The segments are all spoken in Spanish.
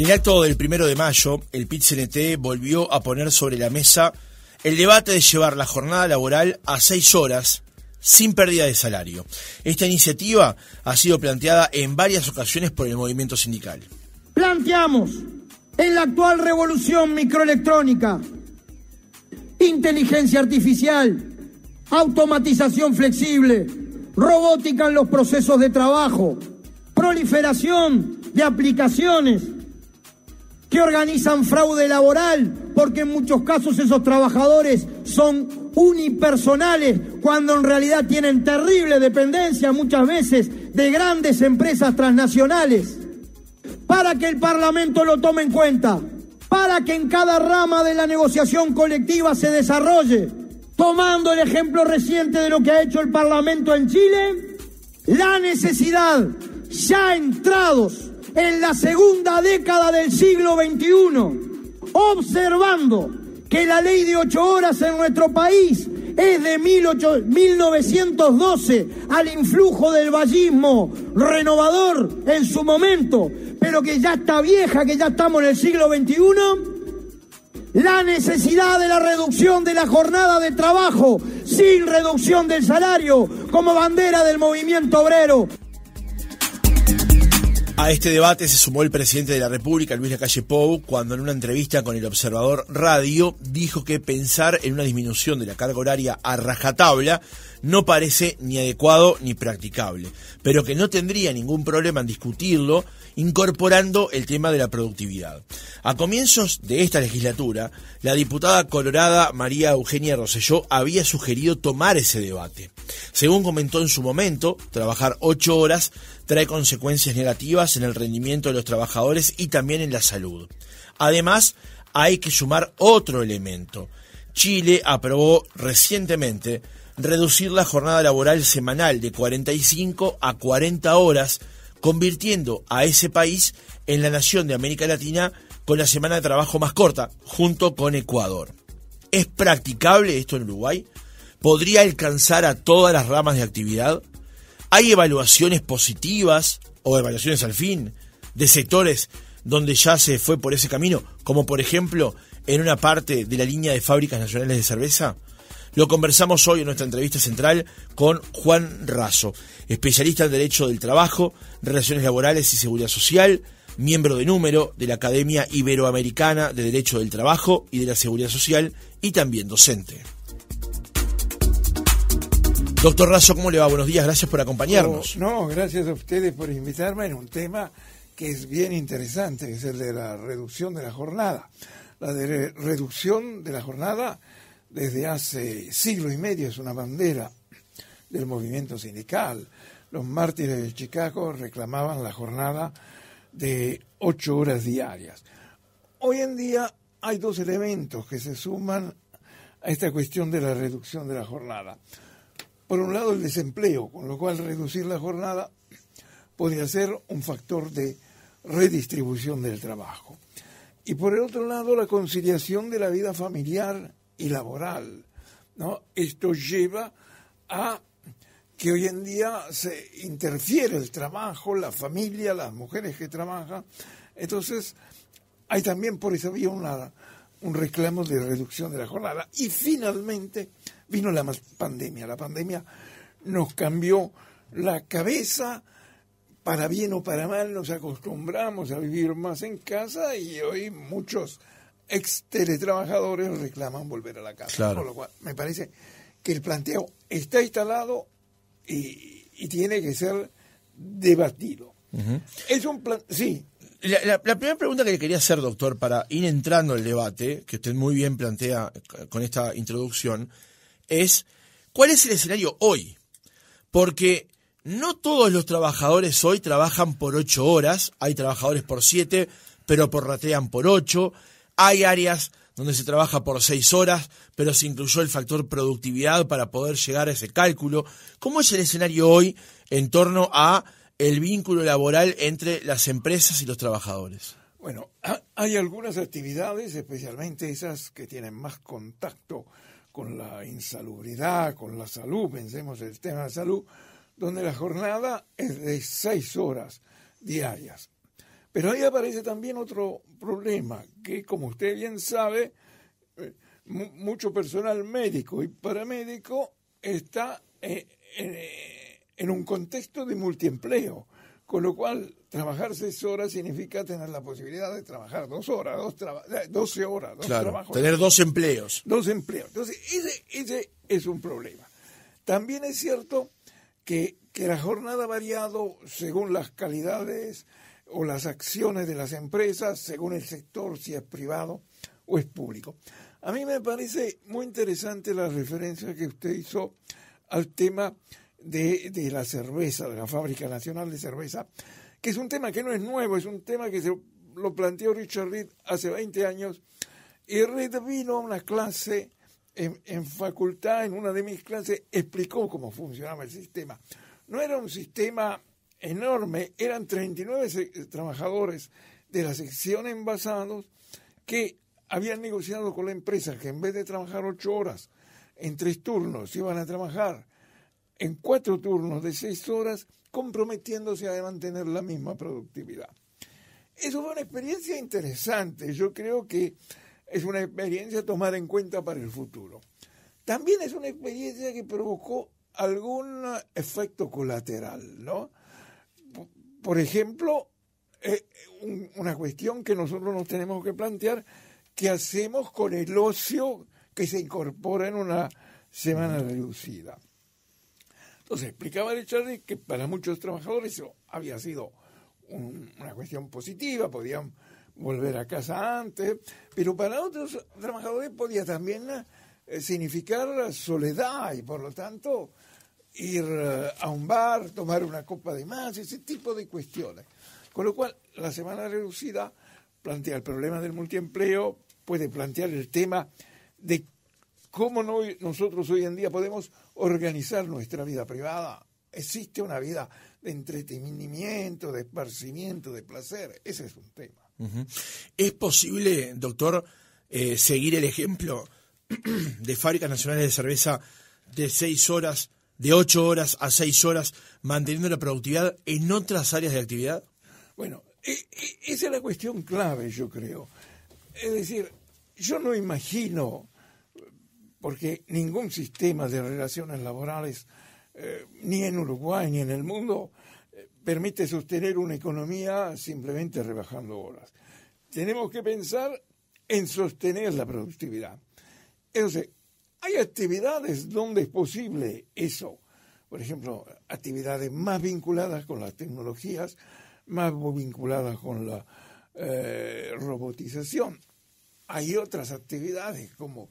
En el acto del primero de mayo, el pit -CNT volvió a poner sobre la mesa el debate de llevar la jornada laboral a seis horas sin pérdida de salario. Esta iniciativa ha sido planteada en varias ocasiones por el movimiento sindical. Planteamos en la actual revolución microelectrónica, inteligencia artificial, automatización flexible, robótica en los procesos de trabajo, proliferación de aplicaciones que organizan fraude laboral, porque en muchos casos esos trabajadores son unipersonales, cuando en realidad tienen terrible dependencia muchas veces de grandes empresas transnacionales. Para que el Parlamento lo tome en cuenta, para que en cada rama de la negociación colectiva se desarrolle, tomando el ejemplo reciente de lo que ha hecho el Parlamento en Chile, la necesidad, ya entrados en la segunda década del siglo XXI, observando que la ley de ocho horas en nuestro país es de 1912 al influjo del vallismo renovador en su momento, pero que ya está vieja, que ya estamos en el siglo XXI, la necesidad de la reducción de la jornada de trabajo sin reducción del salario como bandera del movimiento obrero. A este debate se sumó el presidente de la República, Luis Lacalle Pou, cuando en una entrevista con el Observador Radio dijo que pensar en una disminución de la carga horaria a rajatabla no parece ni adecuado ni practicable, pero que no tendría ningún problema en discutirlo incorporando el tema de la productividad. A comienzos de esta legislatura, la diputada colorada María Eugenia Rosselló había sugerido tomar ese debate. Según comentó en su momento, trabajar ocho horas trae consecuencias negativas en el rendimiento de los trabajadores y también en la salud. Además, hay que sumar otro elemento. Chile aprobó recientemente reducir la jornada laboral semanal de 45 a 40 horas, convirtiendo a ese país en la nación de América Latina con la semana de trabajo más corta, junto con Ecuador. ¿Es practicable esto en Uruguay? ¿Podría alcanzar a todas las ramas de actividad? ¿Hay evaluaciones positivas o evaluaciones al fin de sectores donde ya se fue por ese camino? Como por ejemplo en una parte de la línea de fábricas nacionales de cerveza. Lo conversamos hoy en nuestra entrevista central con Juan Razo, especialista en Derecho del Trabajo, Relaciones Laborales y Seguridad Social, miembro de número de la Academia Iberoamericana de Derecho del Trabajo y de la Seguridad Social y también docente. Doctor Razo, ¿cómo le va? Buenos días, gracias por acompañarnos. Oh, no, gracias a ustedes por invitarme en un tema que es bien interesante, que es el de la reducción de la jornada. La reducción de la jornada desde hace siglo y medio es una bandera del movimiento sindical. Los mártires de Chicago reclamaban la jornada de ocho horas diarias. Hoy en día hay dos elementos que se suman a esta cuestión de la reducción de la jornada. Por un lado, el desempleo, con lo cual reducir la jornada podría ser un factor de redistribución del trabajo. Y por el otro lado, la conciliación de la vida familiar y laboral. ¿no? Esto lleva a que hoy en día se interfiere el trabajo, la familia, las mujeres que trabajan. Entonces, hay también por esa vía una un reclamo de reducción de la jornada. Y finalmente vino la pandemia. La pandemia nos cambió la cabeza, para bien o para mal, nos acostumbramos a vivir más en casa y hoy muchos ex teletrabajadores reclaman volver a la casa. Por lo cual, me parece que el planteo está instalado y, tiene que ser debatido. Es un plan, sí, la, primera pregunta que le quería hacer, doctor, para ir entrando al debate, que usted muy bien plantea con esta introducción, es ¿cuál es el escenario hoy? Porque no todos los trabajadores hoy trabajan por ocho horas, hay trabajadores por siete, pero porratean por ocho, hay áreas donde se trabaja por seis horas, pero se incluyó el factor productividad para poder llegar a ese cálculo. ¿Cómo es el escenario hoy en torno a el vínculo laboral entre las empresas y los trabajadores? Bueno, hay algunas actividades, especialmente esas que tienen más contacto con la insalubridad, con la salud, pensemos en el tema de salud, donde la jornada es de seis horas diarias. Pero ahí aparece también otro problema, que como usted bien sabe, eh, mucho personal médico y paramédico está eh, en, eh, en un contexto de multiempleo, con lo cual trabajar seis horas significa tener la posibilidad de trabajar dos horas, dos eh, doce horas, dos trabajos. Tener dos empleos. Dos empleos. Entonces, ese, es un problema. También es cierto que, que la jornada ha variado según las calidades o las acciones de las empresas, según el sector, si es privado o es público. A mí me parece muy interesante la referencia que usted hizo al tema de, la cerveza, de la Fábrica Nacional de Cerveza, que es un tema que no es nuevo, es un tema que se lo planteó Richard Reed hace 20 años, y Reed vino a una clase en, en facultad, en una de mis clases, explicó cómo funcionaba el sistema. No era un sistema enorme, eran 39 eh, trabajadores de la sección envasados que habían negociado con la empresa que en vez de trabajar ocho horas en tres turnos iban a trabajar en cuatro turnos de seis horas, comprometiéndose a mantener la misma productividad. Eso fue una experiencia interesante. Yo creo que es una experiencia a tomar en cuenta para el futuro. También es una experiencia que provocó algún efecto colateral, ¿no? Por ejemplo, eh, una cuestión que nosotros nos tenemos que plantear, ¿qué hacemos con el ocio que se incorpora en una semana reducida? Entonces explicaba el que para muchos trabajadores eso había sido una cuestión positiva, podían volver a casa antes, pero para otros trabajadores podía también eh, significar soledad y por lo tanto ir eh, a un bar, tomar una copa de más, ese tipo de cuestiones. Con lo cual, la semana reducida plantea el problema del multiempleo, puede plantear el tema de ¿Cómo nosotros hoy en día podemos organizar nuestra vida privada? Existe una vida de entretenimiento, de esparcimiento, de placer. Ese es un tema. ¿Es posible, doctor, eh, seguir el ejemplo de fábricas nacionales de cerveza de seis horas, de ocho horas a seis horas, manteniendo la productividad en otras áreas de actividad? Bueno, e, e, esa es la cuestión clave, yo creo. Es decir, yo no imagino porque ningún sistema de relaciones laborales, eh, ni en Uruguay ni en el mundo, eh, permite sostener una economía simplemente rebajando horas. Tenemos que pensar en sostener la productividad. Entonces, hay actividades donde es posible eso. Por ejemplo, actividades más vinculadas con las tecnologías, más vinculadas con la eh, robotización. Hay otras actividades como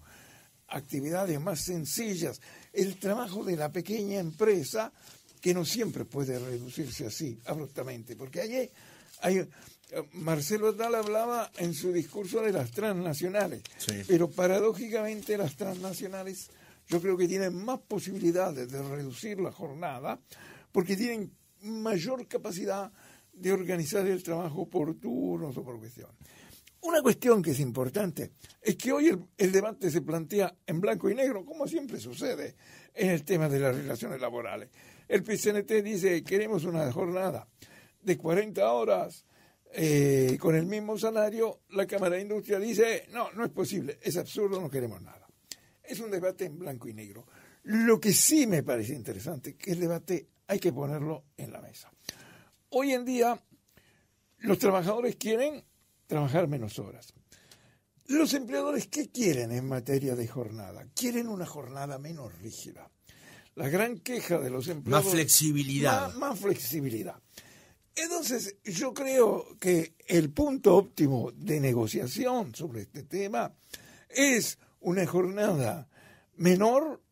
actividades más sencillas, el trabajo de la pequeña empresa, que no siempre puede reducirse así, abruptamente, porque allí hay, eh, Marcelo Dal hablaba en su discurso de las transnacionales, pero paradójicamente las transnacionales yo creo que tienen más posibilidades de reducir la jornada porque tienen mayor capacidad de organizar el trabajo por turnos o por cuestiones. Una cuestión que es importante es que hoy el, debate se plantea en blanco y negro, como siempre sucede en el tema de las relaciones laborales. El PCNT dice, queremos una jornada de 40 horas eh, con el mismo salario. La Cámara de Industria dice, no, no es posible, es absurdo, no queremos nada. Es un debate en blanco y negro. Lo que sí me parece interesante, que el debate hay que ponerlo en la mesa. Hoy en día los trabajadores quieren trabajar menos horas. Los empleadores, ¿qué quieren en materia de jornada? Quieren una jornada menos rígida. La gran queja de los empleadores... Más flexibilidad. más flexibilidad. Entonces, yo creo que el punto óptimo de negociación sobre este tema es una jornada menor,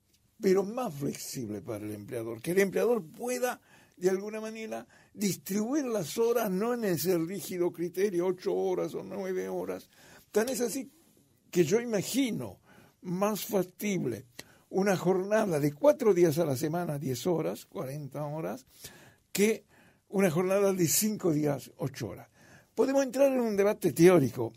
pero más flexible para el empleador, que el empleador pueda de alguna manera, distribuir las horas no en ese rígido criterio, ocho horas o nueve horas. Tan es así que yo imagino más factible una jornada de cuatro días a la semana, diez horas, cuarenta horas, que una jornada de cinco días, ocho horas. Podemos entrar en un debate teórico,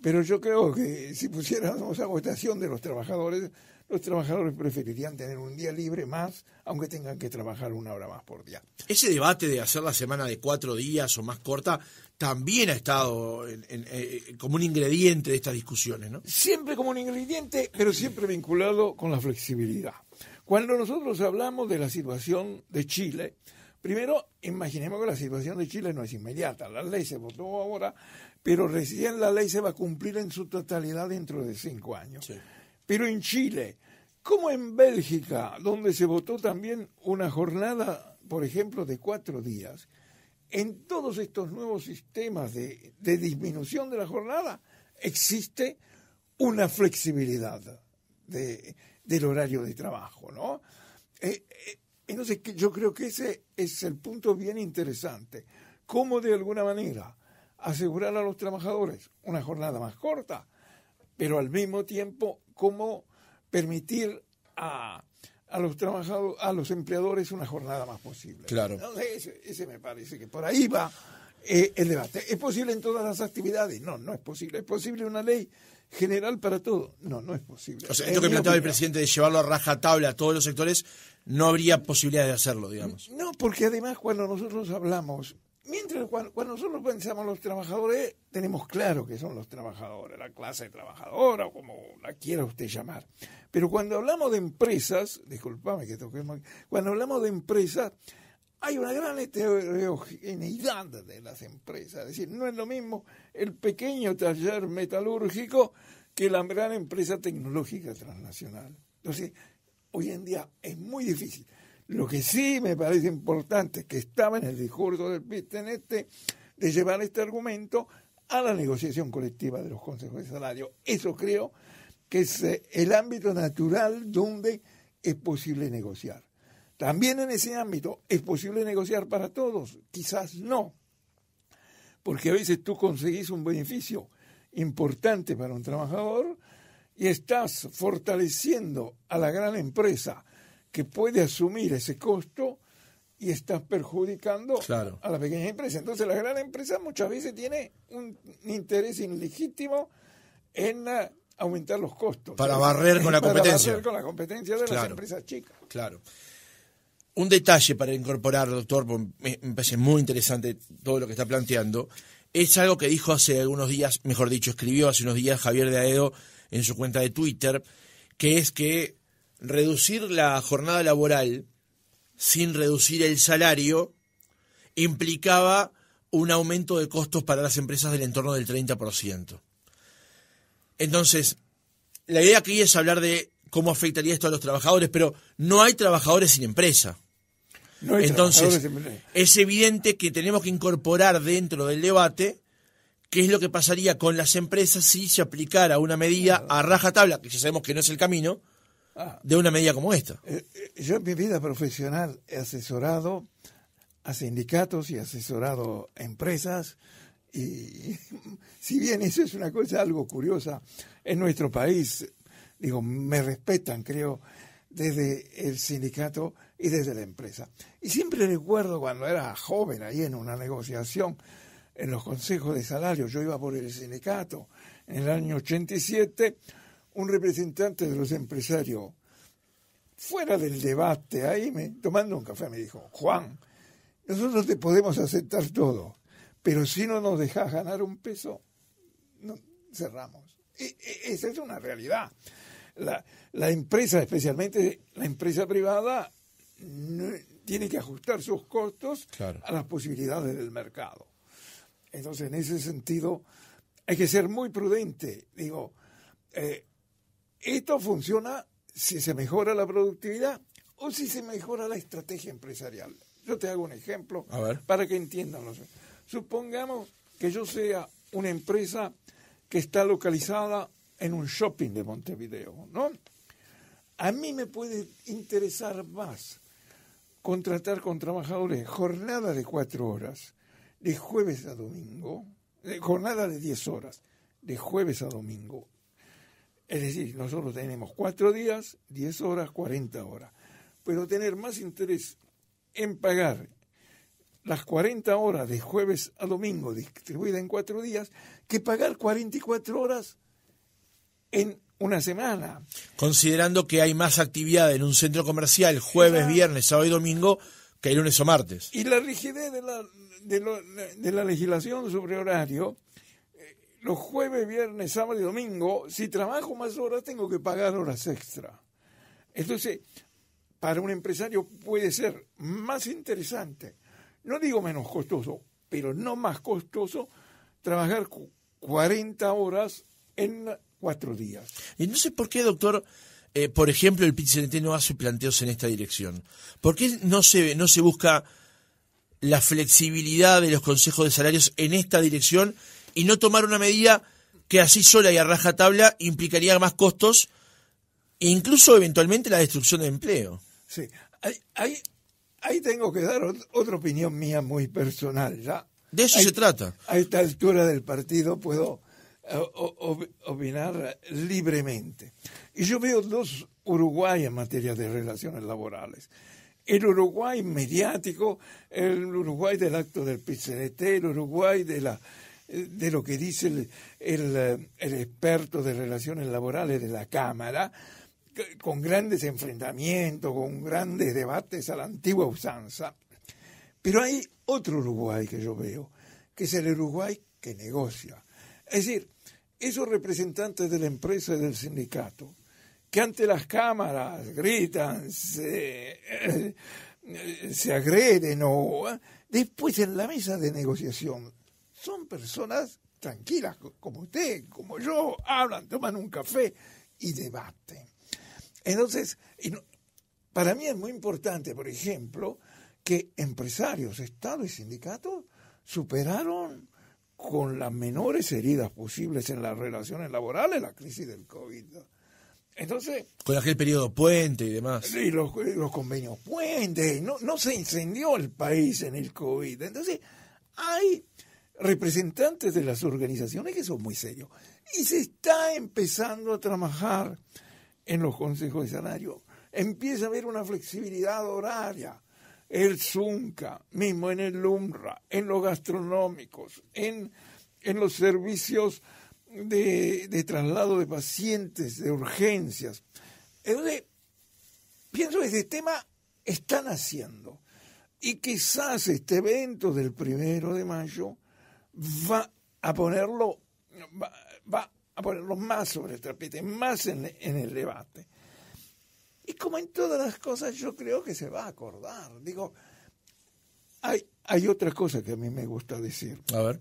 pero yo creo que si pusiéramos a votación de los trabajadores, los trabajadores preferirían tener un día libre más, aunque tengan que trabajar una hora más por día. Ese debate de hacer la semana de cuatro días o más corta también ha estado eh, como un ingrediente de estas discusiones, ¿no? Siempre como un ingrediente, pero siempre vinculado con la flexibilidad. Cuando nosotros hablamos de la situación de Chile, primero imaginemos que la situación de Chile no es inmediata. La ley se votó ahora, pero recién la ley se va a cumplir en su totalidad dentro de cinco años pero en Chile, como en Bélgica, donde se votó también una jornada, por ejemplo, de cuatro días, en todos estos nuevos sistemas de, disminución de la jornada existe una flexibilidad del horario de trabajo, ¿no? Eh, eh, entonces, yo creo que ese es el punto bien interesante. ¿Cómo de alguna manera asegurar a los trabajadores una jornada más corta, pero al mismo tiempo cómo permitir a, a los trabajadores, a los empleadores una jornada más posible. Claro. ese, me parece que por ahí va eh, el debate. ¿Es posible en todas las actividades? No, no es posible. ¿Es posible una ley general para todo? No, no es posible. esto que planteaba el presidente de llevarlo a tabla a todos los sectores, no habría posibilidad de hacerlo, digamos. No, porque además cuando nosotros hablamos Mientras, cuando, nosotros pensamos los trabajadores, tenemos claro que son los trabajadores, la clase trabajadora, o como la quiera usted llamar. Pero cuando hablamos de empresas, disculpame que aquí, cuando hablamos de empresas, hay una gran heterogeneidad de las empresas. Es decir, no es lo mismo el pequeño taller metalúrgico que la gran empresa tecnológica transnacional. Entonces, hoy en día es muy difícil. Lo que sí me parece importante, que estaba en el discurso del este de llevar este argumento a la negociación colectiva de los consejos de salario. Eso creo que es eh, el ámbito natural donde es posible negociar. También en ese ámbito es posible negociar para todos, quizás no, porque a veces tú conseguís un beneficio importante para un trabajador y estás fortaleciendo a la gran empresa que puede asumir ese costo y está perjudicando a las pequeñas empresas. Entonces la gran empresas muchas veces tiene un interés ilegítimo en aumentar los costos. Para barrer con la competencia. para Barrer con la competencia de las empresas chicas. Claro. Un detalle para incorporar, doctor, porque me parece muy interesante todo lo que está planteando, es algo que dijo hace algunos días, mejor dicho, escribió hace unos días Javier de Aedo en su cuenta de Twitter, que es que reducir la jornada laboral sin reducir el salario implicaba un aumento de costos para las empresas del entorno del 30%. Entonces, la idea aquí es hablar de cómo afectaría esto a los trabajadores, pero no hay trabajadores sin empresa. Entonces, es evidente que tenemos que incorporar dentro del debate qué es lo que pasaría con las empresas si se aplicara una medida a rajatabla, que ya sabemos que no es el camino, de una medida como esta. Eh, eh, yo en mi vida profesional he asesorado a sindicatos y asesorado a empresas y si bien eso es una cosa algo curiosa, en nuestro país, digo, me respetan, creo, desde el sindicato y desde la empresa. Y siempre recuerdo cuando era joven ahí en una negociación, en los consejos de salario, yo iba por el sindicato en el año 87, un representante de los empresarios fuera del debate, ahí me, tomando un café, me dijo, Juan, nosotros te podemos aceptar todo, pero si no nos dejas ganar un peso, no, cerramos. E, e, esa es una realidad. La, empresa, especialmente la empresa privada, tiene que ajustar sus costos a las posibilidades del mercado. Entonces, en ese sentido, hay que ser muy prudente. Digo, eh, esto funciona si se mejora la productividad o si se mejora la estrategia empresarial. Yo te hago un ejemplo para que entiendan. Supongamos que yo sea una empresa que está localizada en un shopping de Montevideo, ¿no? A mí me puede interesar más contratar con trabajadores jornada de cuatro horas, de jueves a domingo, eh, jornada de diez horas, de jueves a domingo, es decir, nosotros tenemos cuatro días, diez horas, cuarenta horas. Pero tener más interés en pagar las cuarenta horas de jueves a domingo distribuidas en cuatro días que pagar cuarenta y cuatro horas en una semana. Considerando que hay más actividad en un centro comercial jueves, viernes, sábado y domingo que el lunes o martes. Y la rigidez de la, de la legislación sobre horario los jueves, viernes, sábado y domingo, si trabajo más horas, tengo que pagar horas extra. Entonces, para un empresario puede ser más interesante, no digo menos costoso, pero no más costoso, trabajar 40 horas en cuatro días. Y no sé por qué, doctor, eh, por ejemplo, el PIT no hace planteos en esta dirección. ¿Por qué no se, no se busca la flexibilidad de los consejos de salarios en esta dirección y no tomar una medida que así sola y a rajatabla implicaría más costos e incluso eventualmente la destrucción de empleo. Sí, ahí, tengo que dar otra opinión mía muy personal. ¿ya? De eso se trata. A esta altura del partido puedo eh, opinar libremente. Y yo veo dos Uruguay en materia de relaciones laborales. El Uruguay mediático, el Uruguay del acto del PCNT, el Uruguay de la de lo que dice eh, el, experto de relaciones laborales de la Cámara, con grandes enfrentamientos, con grandes debates a la antigua usanza. Pero hay otro Uruguay que yo veo, que es el Uruguay que negocia. Es decir, esos representantes de la empresa y del sindicato, que ante las cámaras gritan, se, eh, se agreden o eh, después en la mesa de negociación son personas tranquilas, como usted, como yo, hablan, toman un café y debaten. Entonces, para mí es muy importante, por ejemplo, que empresarios, Estado y sindicatos superaron con las menores heridas posibles en las relaciones laborales la crisis del COVID. Entonces, con aquel periodo puente y demás. Sí, los, convenios puentes. No, no se incendió el país en el COVID. Entonces, hay representantes de las organizaciones, que son muy serios. Y se está empezando a trabajar en los consejos de salario. Empieza a haber una flexibilidad horaria. El Zunca, mismo en el Lumra, en los gastronómicos, en, los servicios de, traslado de pacientes, de urgencias. Entonces, pienso que este tema están haciendo. Y quizás este evento del primero de mayo va a ponerlo, va, a ponerlo más sobre el tapete, más en, el debate. Y como en todas las cosas, yo creo que se va a acordar. Digo, hay, hay otra cosa que a mí me gusta decir. A ver.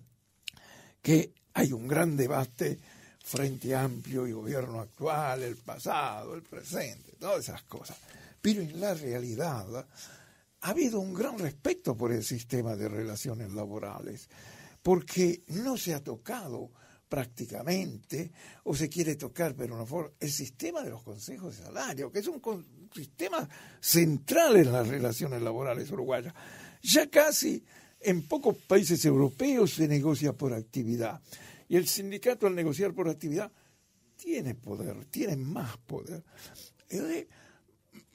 Que hay un gran debate frente amplio y gobierno actual, el pasado, el presente, todas esas cosas. Pero en la realidad ha habido un gran respeto por el sistema de relaciones laborales porque no se ha tocado prácticamente, o se quiere tocar, pero no forma, el sistema de los consejos de salario, que es un sistema central en las relaciones laborales uruguayas. Ya casi en pocos países europeos se negocia por actividad. Y el sindicato al negociar por actividad tiene poder, tiene más poder. Eh,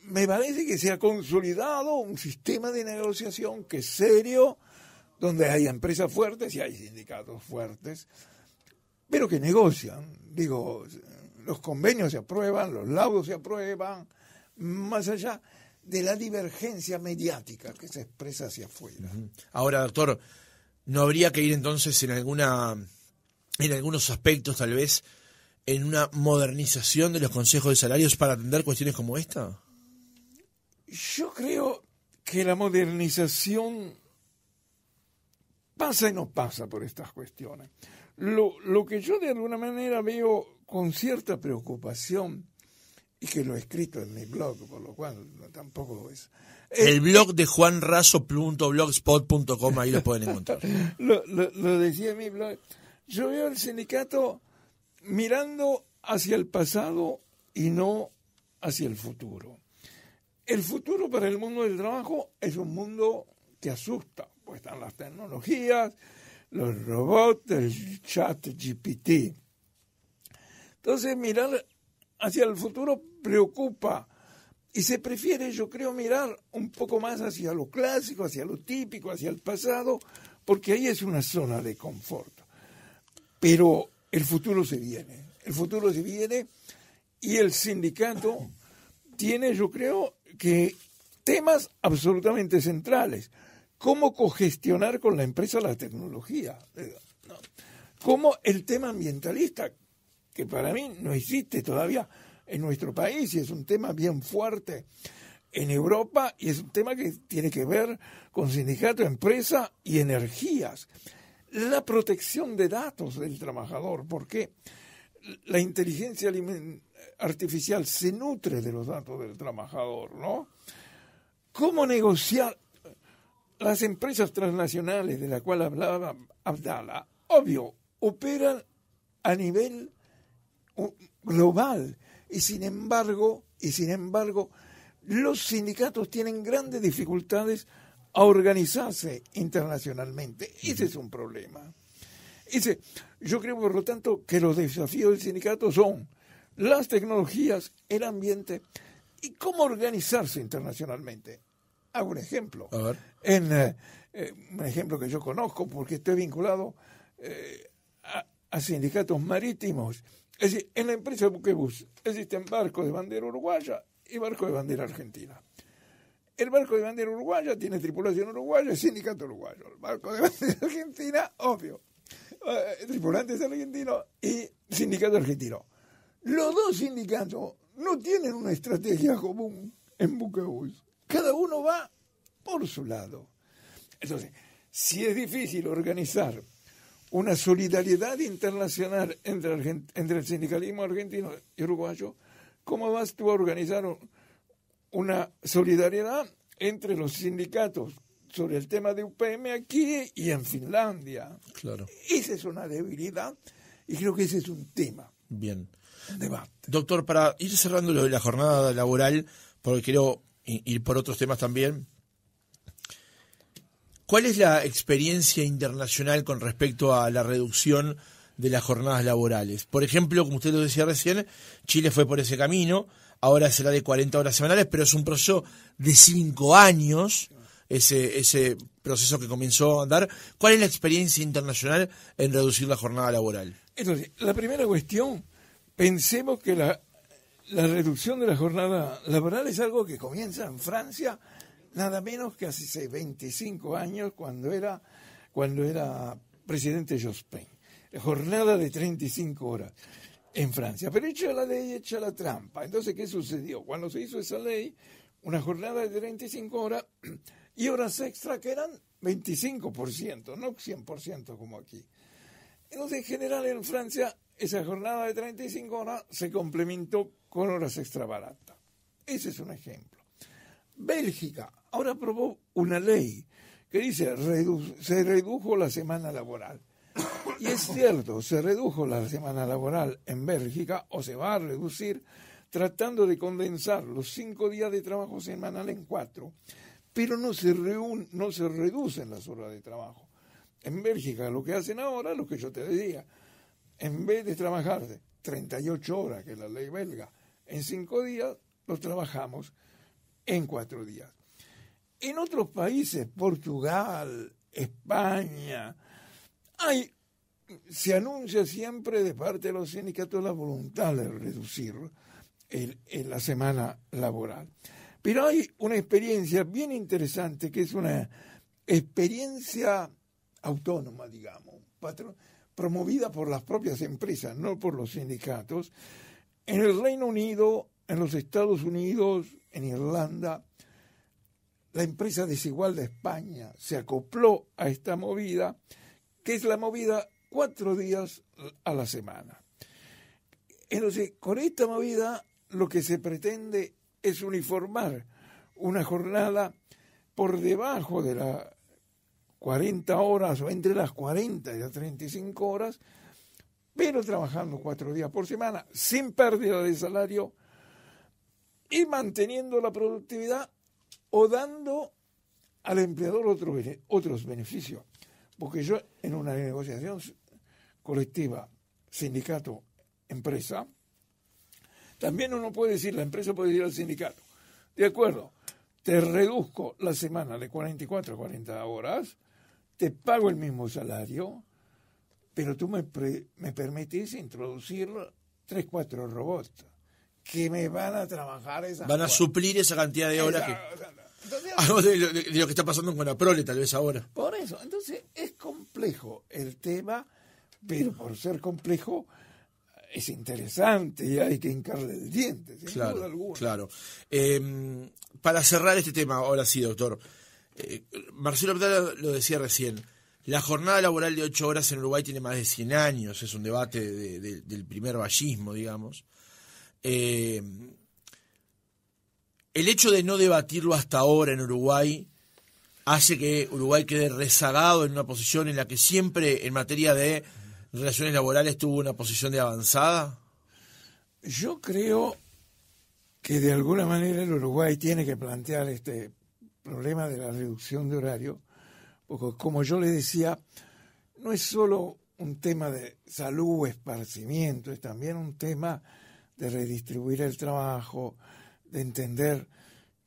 me parece que se ha consolidado un sistema de negociación que es serio, donde hay empresas fuertes y hay sindicatos fuertes, pero que negocian. Digo, los convenios se aprueban, los laudos se aprueban, más allá de la divergencia mediática que se expresa hacia afuera. Ahora, doctor, ¿no habría que ir entonces en alguna en algunos aspectos tal vez en una modernización de los consejos de salarios para atender cuestiones como esta? Yo creo que la modernización pasa y no pasa por estas cuestiones. Lo, que yo de alguna manera veo con cierta preocupación, y que lo he escrito en mi blog, por lo cual tampoco es... El blog de juanraso.blogspot.com, ahí lo pueden encontrar. lo, lo decía en mi blog. Yo veo al sindicato mirando hacia el pasado y no hacia el futuro. El futuro para el mundo del trabajo es un mundo que asusta, pues, están las tecnologías, los robots, el chat GPT. Entonces, mirar hacia el futuro preocupa y se prefiere, yo creo, mirar un poco más hacia lo clásico, hacia lo típico, hacia el pasado, porque ahí es una zona de confort. Pero el futuro se viene, el futuro se viene y el sindicato tiene, yo creo, que temas absolutamente centrales cómo cogestionar con la empresa la tecnología, eh, cómo el tema ambientalista, que para mí no existe todavía en nuestro país y es un tema bien fuerte en Europa y es un tema que tiene que ver con sindicato, empresa y energías. La protección de datos del trabajador, porque la inteligencia artificial se nutre de los datos del trabajador, ¿no? ¿Cómo negociar las empresas transnacionales de las cuales hablaba Abdala, obvio, operan a nivel global y sin embargo, y sin embargo, los sindicatos tienen grandes dificultades a organizarse internacionalmente. Ese es un problema. yo creo, por lo tanto, que los desafíos del sindicato son las tecnologías, el ambiente y cómo organizarse internacionalmente. Hago un ejemplo. Eh, eh, un ejemplo que yo conozco porque estoy vinculado eh, a, sindicatos marítimos. Es decir, en la empresa Buquebus existen barcos de bandera uruguaya y barcos de bandera argentina. El barco de bandera uruguaya tiene tripulación uruguaya y sindicato uruguayo. El barco de bandera argentina, obvio. tripulantes argentinos y sindicato argentino. Los dos sindicatos no tienen una estrategia común en Buquebus. Cada uno va por su lado. Entonces, si es difícil organizar una solidaridad internacional entre, el sindicalismo argentino y uruguayo, ¿cómo vas tú a organizar una solidaridad entre los sindicatos sobre el tema de UPM aquí y en Finlandia? Claro. Esa es una debilidad y creo que ese es un tema. Bien. Debate. Doctor, para ir cerrando la jornada laboral, porque quiero y por otros temas también. ¿Cuál es la experiencia internacional con respecto a la reducción de las jornadas laborales? Por ejemplo, como usted lo decía recién, Chile fue por ese camino, ahora será de 40 horas semanales, pero es un proceso de 5 años, ese, ese proceso que comenzó a andar. ¿Cuál es la experiencia internacional en reducir la jornada laboral? Entonces, la primera cuestión, pensemos que la la reducción de la jornada laboral es algo que comienza en Francia nada menos que hace 25 años cuando era, cuando era presidente Jospin. Jornada de 35 horas en Francia. Pero hecha la ley, hecha la trampa. Entonces, ¿qué sucedió? Cuando se hizo esa ley, una jornada de 35 horas y horas extra que eran 25%, no 100% como aquí. Entonces, en general en Francia, esa jornada de 35 horas se complementó con horas extra baratas. Ese es un ejemplo. Bélgica ahora aprobó una ley que dice se redujo la semana laboral. Y es cierto, se redujo la semana laboral en Bélgica o se va a reducir tratando de condensar los cinco días de trabajo semanal en cuatro, pero no se, no se reducen las horas de trabajo. En Bélgica lo que hacen ahora, lo que yo te decía, en vez de trabajar 38 horas, que es la ley belga, en cinco días, lo trabajamos en cuatro días. En otros países, Portugal, España, hay, se anuncia siempre de parte de los sindicatos la voluntad de reducir la semana laboral. Pero hay una experiencia bien interesante que es una experiencia autónoma, digamos, promovida por las propias empresas, no por los sindicatos, en el Reino Unido, en los Estados Unidos, en Irlanda, la empresa desigual de España se acopló a esta movida, que es la movida cuatro días a la semana. Entonces, con esta movida lo que se pretende es uniformar una jornada por debajo de las 40 horas o entre las 40 y las 35 horas pero trabajando cuatro días por semana, sin pérdida de salario y manteniendo la productividad o dando al empleador otros beneficios. Porque yo en una negociación colectiva, sindicato, empresa, también uno puede decir, la empresa puede decir al sindicato, de acuerdo, te reduzco la semana de 44 a 40 horas, te pago el mismo salario, pero tú me, me permitís introducir tres, cuatro robots que me van a trabajar Van a suplir esa cantidad de horas que... Algo de lo, que está pasando con la prole tal vez ahora. Por eso, entonces es complejo el tema, pero por ser complejo es interesante y hay que hincarle el diente, claro, Claro. Em, para cerrar este tema, ahora sí, doctor. Eh, Marcelo Abdala lo decía recién. La jornada laboral de ocho horas en Uruguay tiene más de 100 años, es un debate del primer vallismo, digamos. Eh, el hecho de no debatirlo hasta ahora en Uruguay hace que Uruguay quede rezagado en una posición en la que siempre en materia de relaciones laborales tuvo una posición de avanzada? Yo creo que de alguna manera el Uruguay tiene que plantear este problema de la reducción de horario porque como yo le decía, no es solo un tema de salud o esparcimiento, es también un tema de redistribuir el trabajo, de entender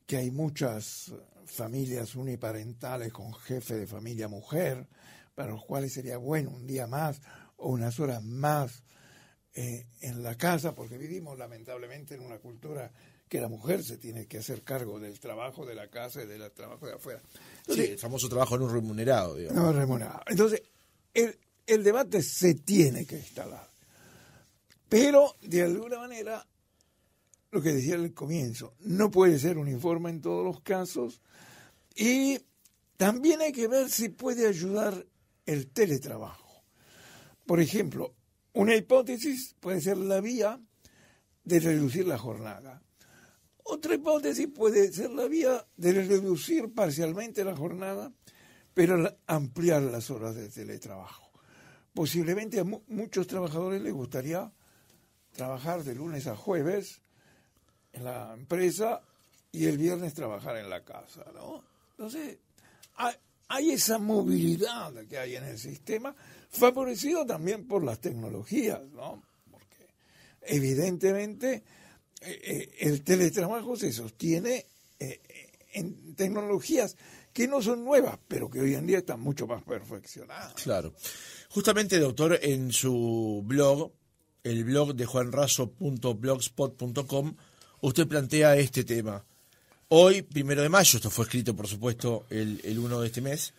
que hay muchas familias uniparentales con jefe de familia mujer, para los cuales sería bueno un día más o unas horas más eh, en la casa, porque vivimos lamentablemente en una cultura que la mujer se tiene que hacer cargo del trabajo de la casa y del trabajo de afuera. sí, el famoso trabajo no remunerado. Digamos. No remunerado. Entonces, el, el debate se tiene que instalar. Pero, de alguna manera, lo que decía al comienzo, no puede ser uniforme en todos los casos y también hay que ver si puede ayudar el teletrabajo. Por ejemplo, una hipótesis puede ser la vía de reducir la jornada. Otra hipótesis puede ser la vía de reducir parcialmente la jornada, pero ampliar las horas de teletrabajo. Posiblemente a muchos trabajadores les gustaría trabajar de lunes a jueves en la empresa y el viernes trabajar en la casa, ¿no? Entonces, hay, esa movilidad que hay en el sistema, favorecido también por las tecnologías, ¿no? Porque evidentemente eh, eh, el teletrabajo se sostiene eh, en tecnologías que no son nuevas, pero que hoy en día están mucho más perfeccionadas. Claro. Justamente, doctor, en su blog, el blog de juanraso.blogspot.com, usted plantea este tema. Hoy, primero de mayo, esto fue escrito, por supuesto, el, el 1 de este mes,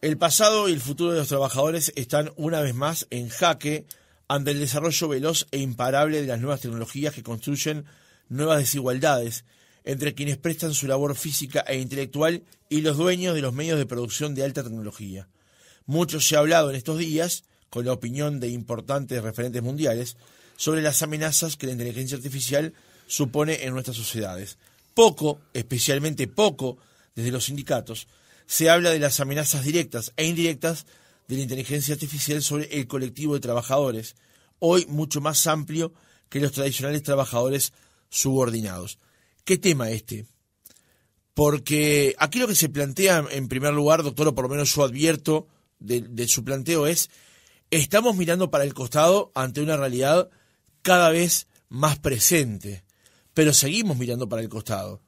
el pasado y el futuro de los trabajadores están una vez más en jaque ante el desarrollo veloz e imparable de las nuevas tecnologías que construyen nuevas desigualdades entre quienes prestan su labor física e intelectual y los dueños de los medios de producción de alta tecnología. Mucho se ha hablado en estos días, con la opinión de importantes referentes mundiales, sobre las amenazas que la inteligencia artificial supone en nuestras sociedades. Poco, especialmente poco, desde los sindicatos, se habla de las amenazas directas e indirectas de la inteligencia artificial sobre el colectivo de trabajadores, hoy mucho más amplio que los tradicionales trabajadores subordinados. ¿Qué tema este? Porque aquí lo que se plantea en primer lugar, doctor, o por lo menos yo advierto de, su planteo, es estamos mirando para el costado ante una realidad cada vez más presente, pero seguimos mirando para el costado.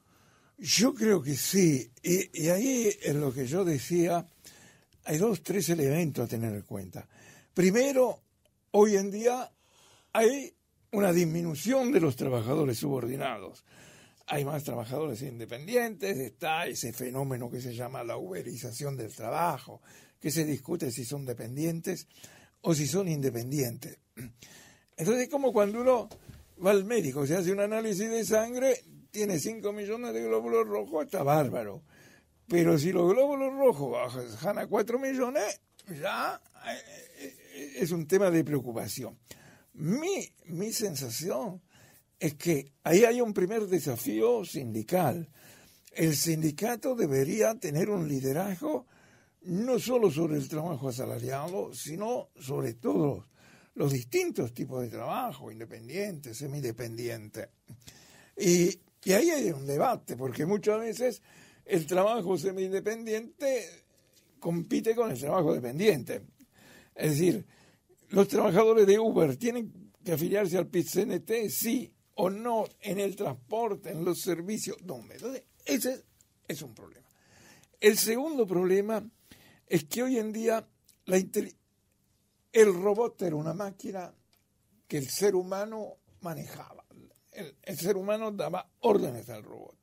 Yo creo que sí, y, y ahí en lo que yo decía hay dos, tres elementos a tener en cuenta. Primero, hoy en día hay una disminución de los trabajadores subordinados. Hay más trabajadores independientes, está ese fenómeno que se llama la uberización del trabajo, que se discute si son dependientes o si son independientes. Entonces es como cuando uno va al médico, se hace un análisis de sangre, tiene 5 millones de glóbulos rojos, está bárbaro. Pero si los glóbulos rojos bajan a 4 millones, ya eh, eh, es un tema de preocupación. Mi, sensación es que ahí hay un primer desafío sindical. El sindicato debería tener un liderazgo no solo sobre el trabajo asalariado, sino sobre todos los distintos tipos de trabajo, independiente, semidependiente. Y, y ahí hay un debate, porque muchas veces el trabajo semi-independiente compite con el trabajo dependiente. Es decir, los trabajadores de Uber tienen que afiliarse al pit -CNT, sí o no, en el transporte, en los servicios. No, entonces, ese es un problema. El segundo problema es que hoy en día el robot era una máquina que el ser humano manejaba. el ser humano daba órdenes al robot.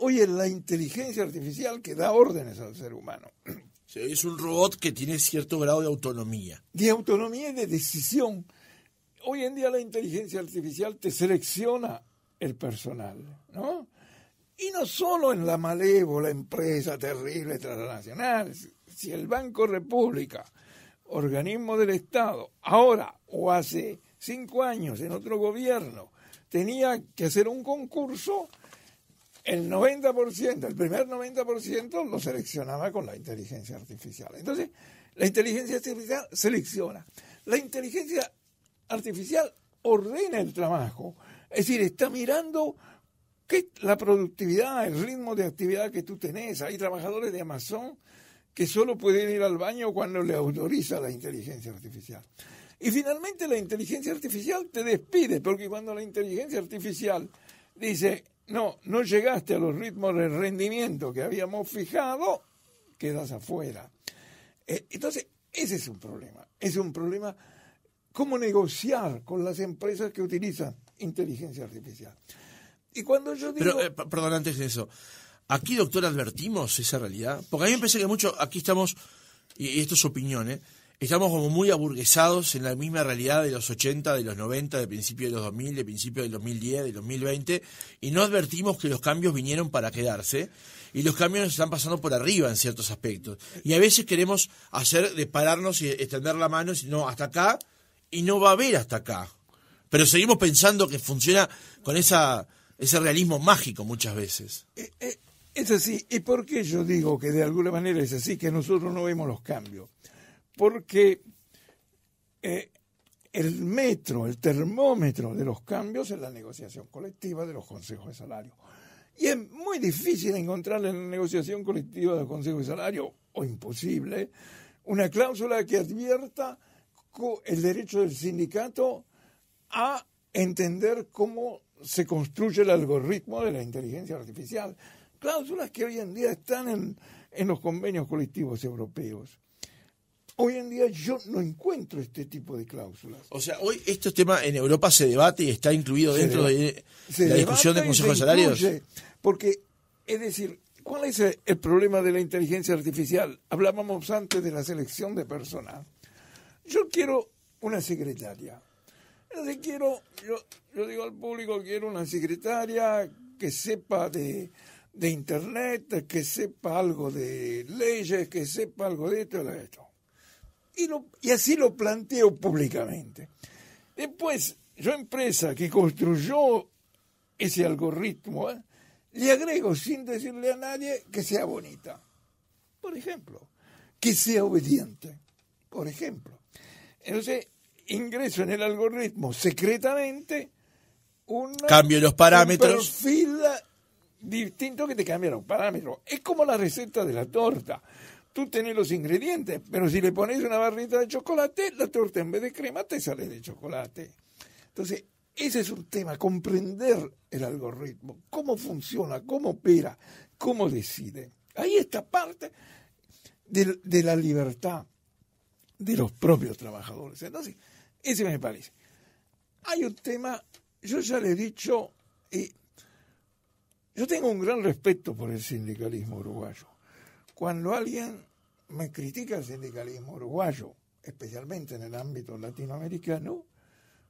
Oye, la inteligencia artificial que da órdenes al ser humano. Es un robot que tiene cierto grado de autonomía. De autonomía y de decisión. Hoy en día la inteligencia artificial te selecciona el personal, ¿no? Y no solo en la malévola empresa terrible transnacional, si el Banco República, organismo del Estado, ahora o hace cinco años en otro gobierno, tenía que hacer un concurso, el 90%, el primer 90% lo seleccionaba con la inteligencia artificial. Entonces, la inteligencia artificial selecciona. La inteligencia artificial ordena el trabajo. Es decir, está mirando qué, la productividad, el ritmo de actividad que tú tenés. Hay trabajadores de Amazon que solo pueden ir al baño cuando le autoriza la inteligencia artificial. Y finalmente la inteligencia artificial te despide, porque cuando la inteligencia artificial dice, no, no llegaste a los ritmos de rendimiento que habíamos fijado, quedas afuera. Eh, entonces, ese es un problema. Es un problema cómo negociar con las empresas que utilizan inteligencia artificial. Y cuando yo digo... Eh, Pero, perdón, antes de eso. ¿Aquí, doctor, advertimos esa realidad? Porque a mí me parece que mucho, aquí estamos, y, y esto es opinión, ¿eh? estamos como muy aburguesados en la misma realidad de los 80, de los 90, de principios de los 2000, de principio del 2010, del 2020, y no advertimos que los cambios vinieron para quedarse y los cambios nos están pasando por arriba en ciertos aspectos. Y a veces queremos hacer de pararnos y extender la mano y no, hasta acá, y no va a haber hasta acá. Pero seguimos pensando que funciona con esa, ese realismo mágico muchas veces. Eh, eh, es así, y por qué yo digo que de alguna manera es así, que nosotros no vemos los cambios porque eh, el metro, el termómetro de los cambios es la negociación colectiva de los consejos de salario. Y es muy difícil encontrar en la negociación colectiva de los consejos de salario, o imposible, una cláusula que advierta el derecho del sindicato a entender cómo se construye el algoritmo de la inteligencia artificial. Cláusulas que hoy en día están en los convenios colectivos europeos. Hoy en día yo no encuentro este tipo de cláusulas. O sea, hoy este tema en Europa se debate y está incluido dentro de, la discusión de consejos de Salarios. porque, es decir, ¿cuál es el problema de la inteligencia artificial? Hablábamos antes de la selección de personas. Yo quiero una secretaria. quiero, yo, yo digo al público, quiero una secretaria que sepa de, de Internet, que sepa algo de leyes, que sepa algo de esto y de esto. Y, así lo planteo públicamente. Después, yo empresa que construyó ese algoritmo, ¿eh? le agrego sin decirle a nadie que sea bonita, por ejemplo, que sea obediente, por ejemplo. Entonces, ingreso en el algoritmo secretamente un cambio los parámetros. perfil distinto que te cambia los parámetros. Es como la receta de la torta tú tenés los ingredientes, pero si le pones una barrita de chocolate, la torta en vez de crema te sale de chocolate. Entonces, ese es un tema, comprender el algoritmo, cómo funciona, cómo opera, cómo decide. Ahí está parte de, la libertad de los propios trabajadores. Entonces, ese me parece. Hay un tema, yo ya le he dicho, eh, yo tengo un gran respeto por el sindicalismo uruguayo. Cuando alguien me critica el sindicalismo uruguayo, especialmente en el ámbito latinoamericano,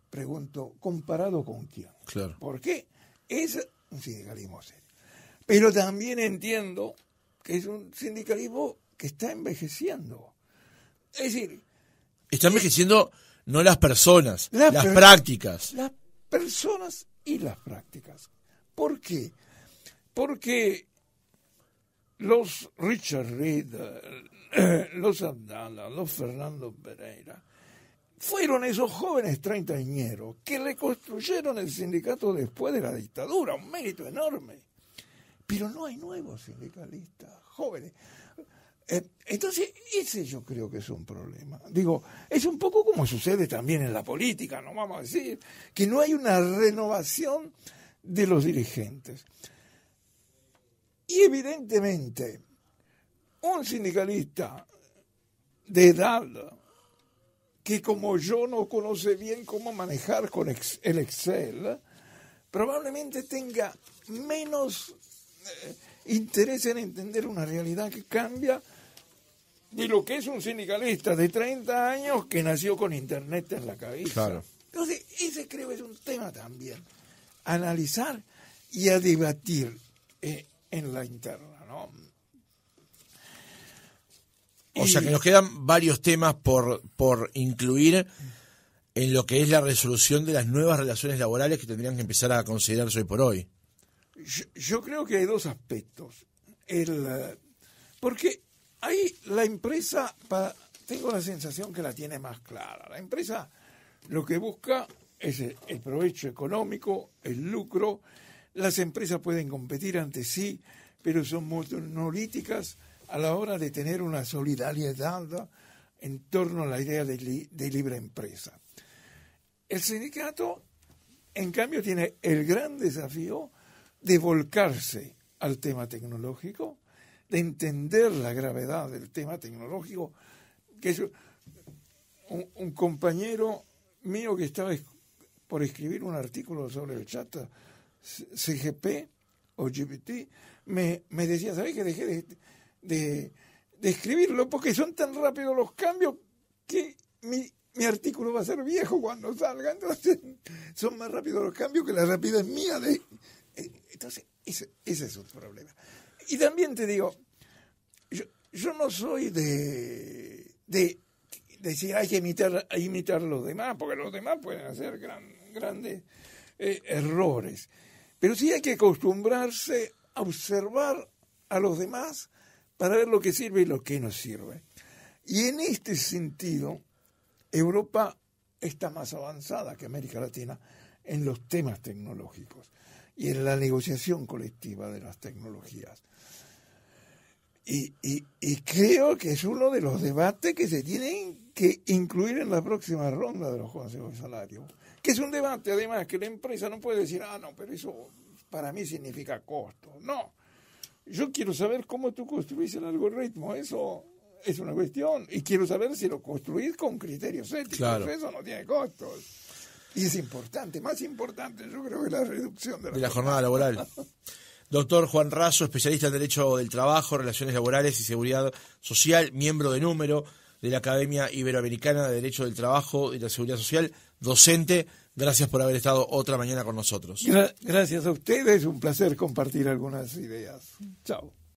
pregunto, ¿comparado con quién? Claro. ¿Por qué? Es un sindicalismo serio. Pero también entiendo que es un sindicalismo que está envejeciendo. Es decir... Está eh, envejeciendo no las personas, las, prácticas. Las personas y las prácticas. ¿Por qué? Porque los Richard Reed, eh, los Abdala, los Fernando Pereira, fueron esos jóvenes treintañeros que reconstruyeron el sindicato después de la dictadura, un mérito enorme. Pero no hay nuevos sindicalistas jóvenes. Eh, entonces, ese yo creo que es un problema. Digo, es un poco como sucede también en la política, no vamos a decir, que no hay una renovación de los dirigentes. Y evidentemente, un sindicalista de edad que como yo no conoce bien cómo manejar con el Excel, probablemente tenga menos eh, interés en entender una realidad que cambia de lo que es un sindicalista de 30 años que nació con Internet en la cabeza. Entonces, ese creo es un tema también, analizar y a debatir. Eh, en la interna. ¿no? O sea que nos quedan varios temas por, por incluir en lo que es la resolución de las nuevas relaciones laborales que tendrían que empezar a considerarse hoy por hoy. Yo, creo que hay dos aspectos. Eh, porque ahí la empresa, tengo la sensación que la tiene más clara. La empresa lo que busca es el provecho económico, el lucro las empresas pueden competir ante sí, pero son monolíticas a la hora de tener una solidaridad en torno a la idea de, libre empresa. El sindicato, en cambio, tiene el gran desafío de volcarse al tema tecnológico, de entender la gravedad del tema tecnológico, que un, compañero mío que estaba por escribir un artículo sobre el chat CGP o GPT, me, decía, ¿sabes que dejé de, de, escribirlo? Porque son tan rápidos los cambios que mi, artículo va a ser viejo cuando salga. Entonces, son más rápidos los cambios que la rapidez mía. Eh, entonces, ese, es un problema. Y también te digo, yo, no soy de, de decir hay que imitar, imitar a los demás, porque los demás pueden hacer gran, grandes eh, errores. Pero sí hay que acostumbrarse a observar a los demás para ver lo que sirve y lo que no sirve. Y en este sentido, Europa está más avanzada que América Latina en los temas tecnológicos y en la negociación colectiva de las tecnologías. Y, creo que es uno de los debates que se tienen que incluir en la próxima ronda de los consejos de salario que es un debate además, que la empresa no puede decir, ah, no, pero eso para mí significa costo. No, yo quiero saber cómo tú construís el algoritmo, eso es una cuestión, y quiero saber si lo construís con criterios éticos, eso no tiene costos. Y es importante, más importante yo creo que la reducción de la, jornada laboral. Doctor Juan Razo, especialista en Derecho del Trabajo, Relaciones Laborales y Seguridad Social, miembro de número de la Academia Iberoamericana de Derecho del Trabajo y de la Seguridad Social docente. Gracias por haber estado otra mañana con nosotros. gracias a ustedes, un placer compartir algunas ideas. Chao.